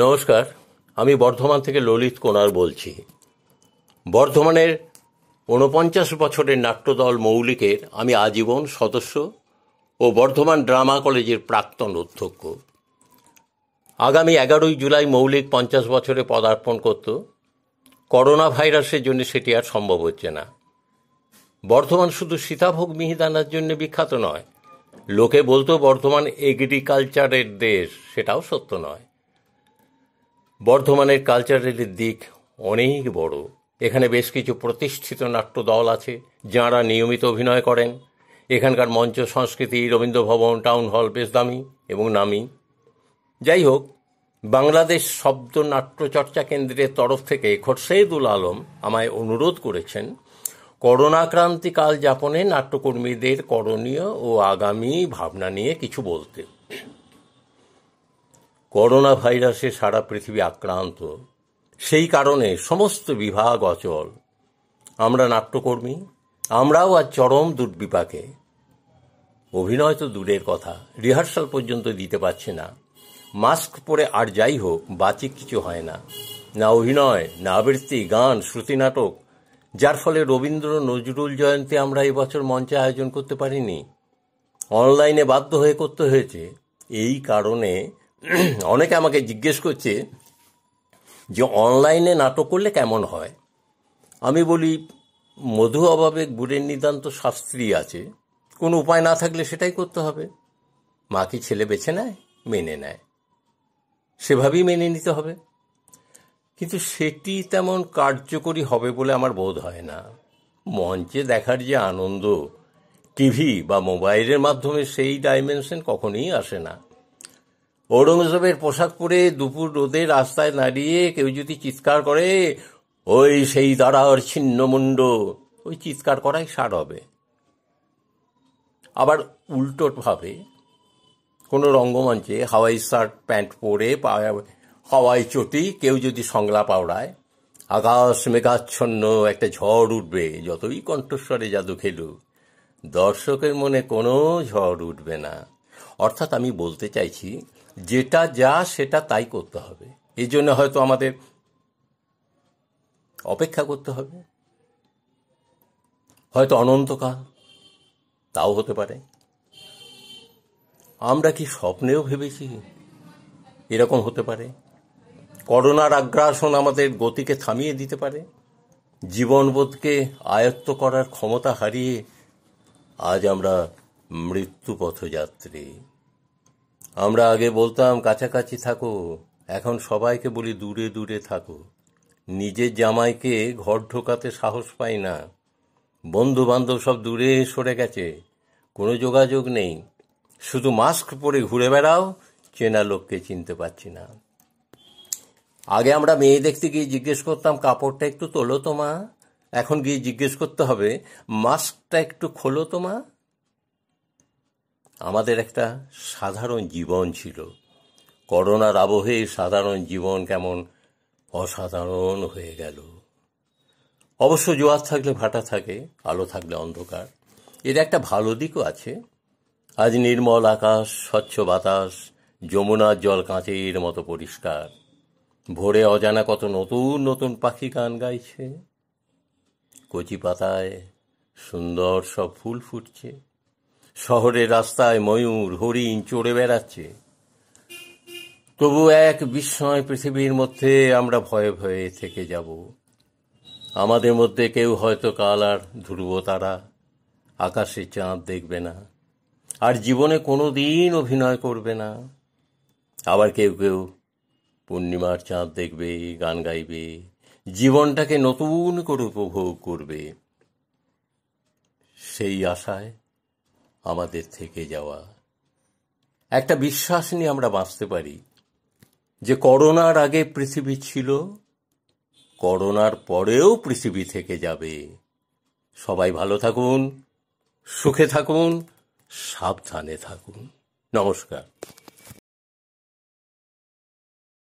নমস্কার আমি বর্ধমান থেকে ললিত কোনার বলছি বর্ধমানের ঊনপঞ্চাশ বছরের নাট্যদল মৌলিকের আমি আজীবন সদস্য ও বর্ধমান ড্রামা কলেজের প্রাক্তন অধ্যক্ষ আগামী এগারোই জুলাই মৌলিক পঞ্চাশ বছরে পদার্পণ করত করোনা ভাইরাসের জন্য সেটি আর সম্ভব হচ্ছে না বর্ধমান শুধু সীতাভোগ মিহিদানার জন্য বিখ্যাত নয় লোকে বলতো বর্ধমান এগ্রিকালচারের দেশ সেটাও সত্য নয় বর্ধমানের কালচারালের দিক অনেক বড় এখানে বেশ কিছু প্রতিষ্ঠিত নাট্য দল আছে যাঁরা নিয়মিত অভিনয় করেন এখানকার মঞ্চ সংস্কৃতি রবীন্দ্রভবন টাউন হল বেশ দামি এবং নামি যাই হোক বাংলাদেশ শব্দ নাট্যচর্চা কেন্দ্রের তরফ থেকে খোরশেদুল আলম আমায় অনুরোধ করেছেন করোনাক্রান্তিকাল যাপনে নাট্যকর্মীদের করণীয় ও আগামী ভাবনা নিয়ে কিছু বলতে করোনা ভাইরাসে সারা পৃথিবী আক্রান্ত সেই কারণে সমস্ত বিভাগ অচল আমরা নাট্যকর্মী আমরাও আজ চরম দুর্বিপাকে অভিনয় তো দূরের কথা রিহার্সাল পর্যন্ত দিতে পারছে না মাস্ক পরে আর যাই হোক বাচিক কিছু হয় না না অভিনয় না আবৃত্তি গান শ্রুতি নাটক যার ফলে রবীন্দ্র নজরুল জয়ন্তী আমরা এবছর মঞ্চে আয়োজন করতে পারিনি অনলাইনে বাধ্য হয়ে করতে হয়েছে এই কারণে অনেকে আমাকে জিজ্ঞেস করছে যে অনলাইনে নাটক করলে কেমন হয় আমি বলি মধু অভাবে গুড়ের নিদান তো শাস্ত্রী আছে কোনো উপায় না থাকলে সেটাই করতে হবে মা কি ছেলে বেছে নেয় মেনে নেয় সেভাবেই মেনে নিতে হবে কিন্তু সেটি তেমন কার্যকরী হবে বলে আমার বোধ হয় না মঞ্চে দেখার যে আনন্দ টিভি বা মোবাইলের মাধ্যমে সেই ডাইমেনশন কখনোই আসে না ঔরঙ্গজেবের পোশাক পরে দুপুর রোদে রাস্তায় দাঁড়িয়ে কেউ যদি চিৎকার করে ওই সেই দাঁড়ার ছিন্নমুণ্ড ওই চিৎকার করাই সার হবে আবার উল্টোভাবে কোনো রঙ্গমঞ্চে হাওয়াই শার্ট প্যান্ট পরে হাওয়াই চটি কেউ যদি সংলাপ আওড়ায় আকাশ মেঘাচ্ছন্ন একটা ঝড় উঠবে যতই কণ্ঠস্বরে জাদু খেলুক দর্শকের মনে কোনো ঝড় উঠবে না অর্থাৎ আমি বলতে চাইছি যেটা যা সেটা তাই করতে হবে এই জন্য হয়তো আমাদের অপেক্ষা করতে হবে হয়তো অনন্তকাল তাও হতে পারে আমরা কি স্বপ্নেও ভেবেছি এরকম হতে পারে করোনার আগ্রাসন আমাদের গতিকে থামিয়ে দিতে পারে জীবনবোধকে আয়ত্ত করার ক্ষমতা হারিয়ে আজ আমরা মৃত্যু পথযাত্রী আমরা আগে বলতাম কাছাকাছি থাকো এখন সবাইকে বলি দূরে দূরে থাকো নিজের জামাইকে ঘর ঢোকাতে সাহস পাই না বন্ধু বান্ধব সব দূরে সরে গেছে কোনো যোগাযোগ নেই শুধু মাস্ক পরে ঘুরে বেড়াও চেনা লোককে চিনতে পারছি না আগে আমরা মেয়ে দেখতে গিয়ে জিজ্ঞেস করতাম কাপড়টা একটু তোলো তো মা এখন গিয়ে জিজ্ঞেস করতে হবে মাস্কটা একটু খোলো তো মা আমাদের একটা সাধারণ জীবন ছিল করোনার আবহে সাধারণ জীবন কেমন অসাধারণ হয়ে গেল অবশ্য জোয়ার থাকলে ভাটা থাকে আলো থাকলে অন্ধকার এর একটা ভালো দিকও আছে আজ নির্মল আকাশ স্বচ্ছ বাতাস যমুনার জল কাঁচের মতো পরিষ্কার ভোরে অজানা কত নতুন নতুন পাখি গান গাইছে কচি পাতায় সুন্দর সব ফুল ফুটছে শহরের রাস্তায় ময়ূর হরিণ চড়ে বেড়াচ্ছে তবু এক বিস্ময় পৃথিবীর মধ্যে আমরা ভয়ে ভয়ে থেকে যাব আমাদের মধ্যে কেউ হয়তো কাল আর ধ্রুব তারা আকাশে চাঁদ দেখবে না আর জীবনে কোনো দিন অভিনয় করবে না আবার কেউ কেউ পূর্ণিমার চাঁদ দেখবে গান গাইবে জীবনটাকে নতুন করে উপভোগ করবে সেই আশায় আমাদের থেকে যাওয়া একটা বিশ্বাস নিয়ে আমরা বাঁচতে পারি যে করোনার আগে পৃথিবী ছিল করোনার পরেও পৃথিবী থেকে যাবে সবাই ভালো থাকুন সুখে থাকুন সাবধানে থাকুন নমস্কার